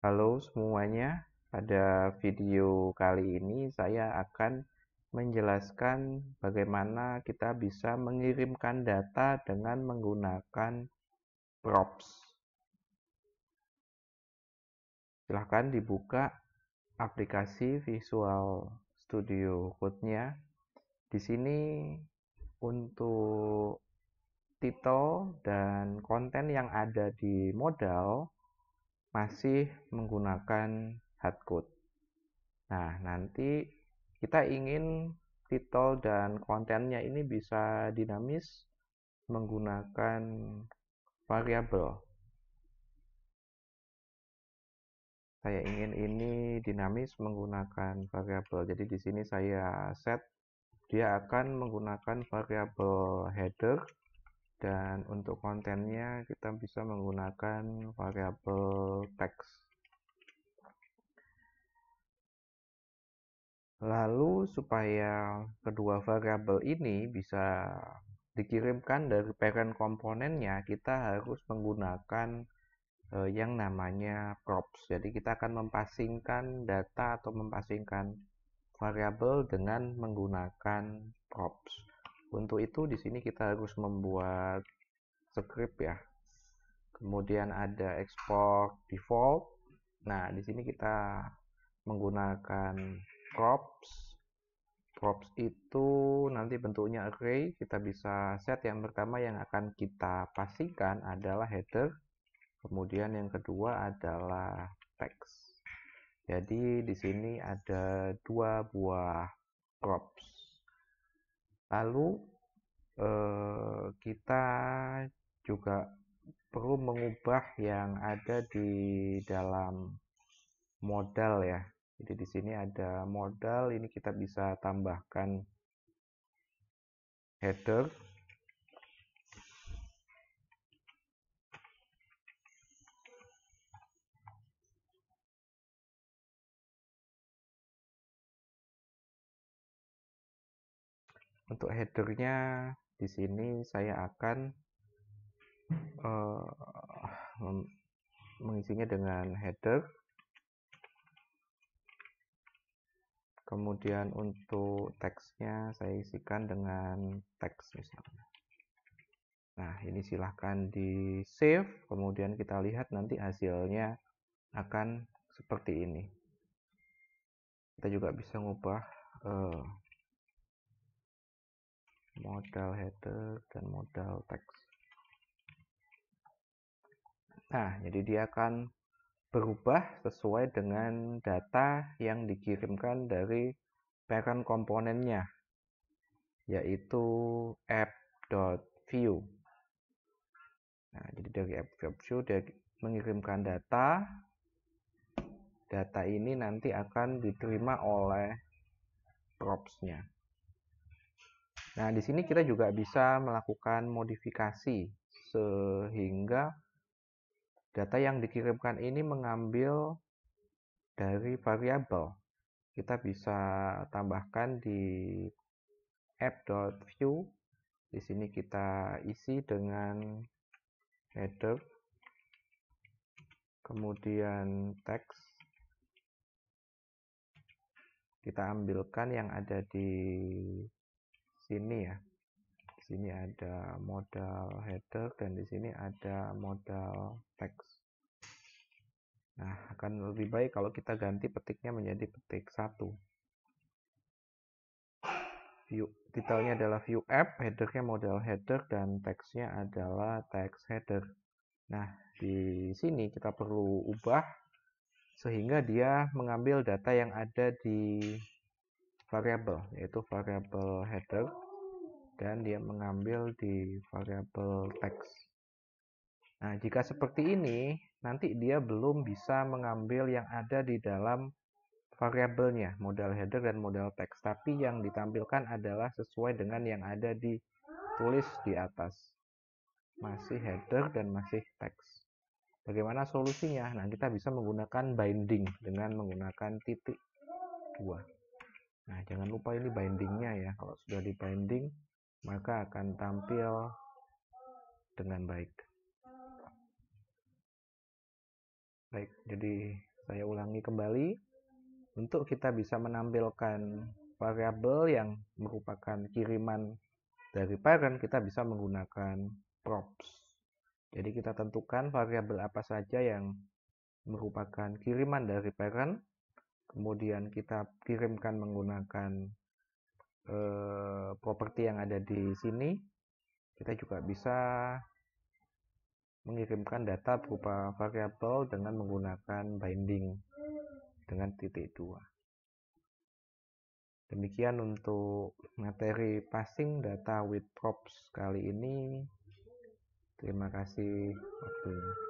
Halo semuanya, pada video kali ini saya akan menjelaskan bagaimana kita bisa mengirimkan data dengan menggunakan props. Silahkan dibuka aplikasi Visual Studio Code-nya. Di sini untuk title dan konten yang ada di modal masih menggunakan hardcode. Nah, nanti kita ingin titel dan kontennya ini bisa dinamis menggunakan variabel. Saya ingin ini dinamis menggunakan variabel. Jadi di sini saya set dia akan menggunakan variabel header dan untuk kontennya kita bisa menggunakan variabel text lalu supaya kedua variabel ini bisa dikirimkan dari parent komponennya kita harus menggunakan eh, yang namanya props jadi kita akan mempasingkan data atau mempasingkan variabel dengan menggunakan props untuk itu di sini kita harus membuat script ya. Kemudian ada export default. Nah, di sini kita menggunakan props. Props itu nanti bentuknya array, kita bisa set yang pertama yang akan kita pastikan adalah header. Kemudian yang kedua adalah text. Jadi di sini ada dua buah props lalu eh, kita juga perlu mengubah yang ada di dalam modal ya jadi di sini ada modal ini kita bisa tambahkan header untuk headernya di sini saya akan uh, mengisinya dengan header kemudian untuk teksnya saya isikan dengan teks misalnya nah ini silahkan di save kemudian kita lihat nanti hasilnya akan seperti ini kita juga bisa ngubah uh, modal header dan modal text. nah jadi dia akan berubah sesuai dengan data yang dikirimkan dari parent komponennya yaitu app.view nah jadi dari app.view dia mengirimkan data data ini nanti akan diterima oleh props-nya. Nah, di sini kita juga bisa melakukan modifikasi sehingga data yang dikirimkan ini mengambil dari variabel. Kita bisa tambahkan di app.view. Di sini kita isi dengan header kemudian teks kita ambilkan yang ada di sini ya di sini ada modal header dan di sini ada modal text nah akan lebih baik kalau kita ganti petiknya menjadi petik satu view titelnya adalah view app headernya modal header dan teksnya adalah text header nah di sini kita perlu ubah sehingga dia mengambil data yang ada di variable yaitu variable header dan dia mengambil di variable text. Nah, jika seperti ini, nanti dia belum bisa mengambil yang ada di dalam variabelnya, modal header dan modal text, tapi yang ditampilkan adalah sesuai dengan yang ada di tulis di atas. Masih header dan masih text. Bagaimana solusinya? Nah, kita bisa menggunakan binding dengan menggunakan titik dua. Nah, jangan lupa ini bindingnya ya. Kalau sudah di binding, maka akan tampil dengan baik. Baik, jadi saya ulangi kembali. Untuk kita bisa menampilkan variabel yang merupakan kiriman dari parent, kita bisa menggunakan props. Jadi kita tentukan variabel apa saja yang merupakan kiriman dari parent kemudian kita kirimkan menggunakan eh, properti yang ada di sini kita juga bisa mengirimkan data berupa variabel dengan menggunakan binding dengan titik dua. Demikian untuk materi passing data with props kali ini. Terima kasih waktunya.